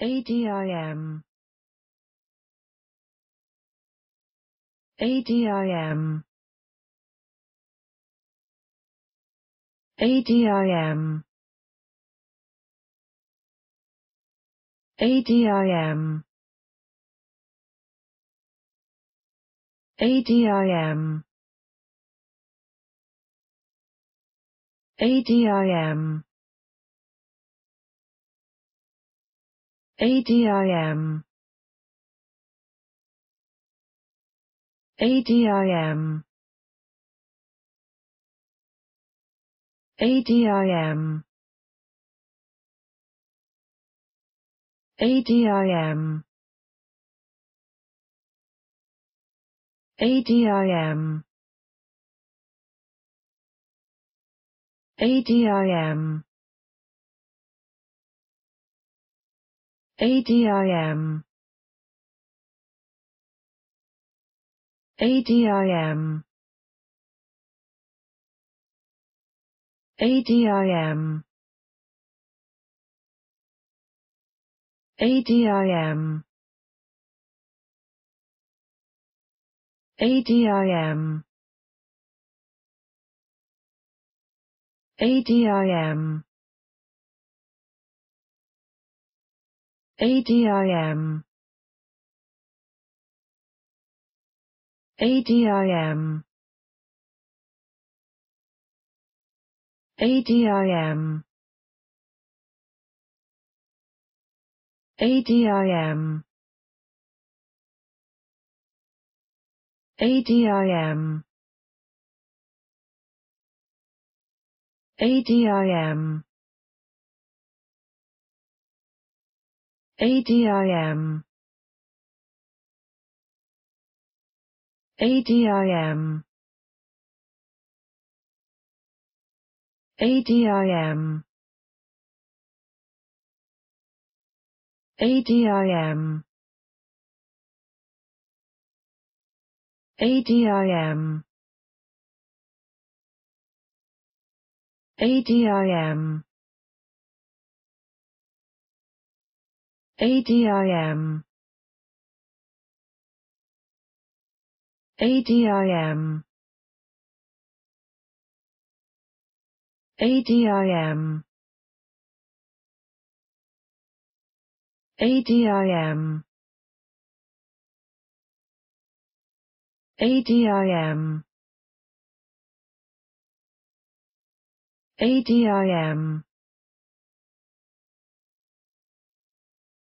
ADIM ADIM ADIM ADIM ADIM ADIM ADIM ADIM ADIM ADIM ADIM ADIM ADIM ADIM ADIM ADIM ADIM ADIM ADIM ADIM ADIM ADIM ADIM ADIM ADIM ADIM ADIM ADIM ADIM ADIM ADIM ADIM ADIM ADIM ADIM ADIM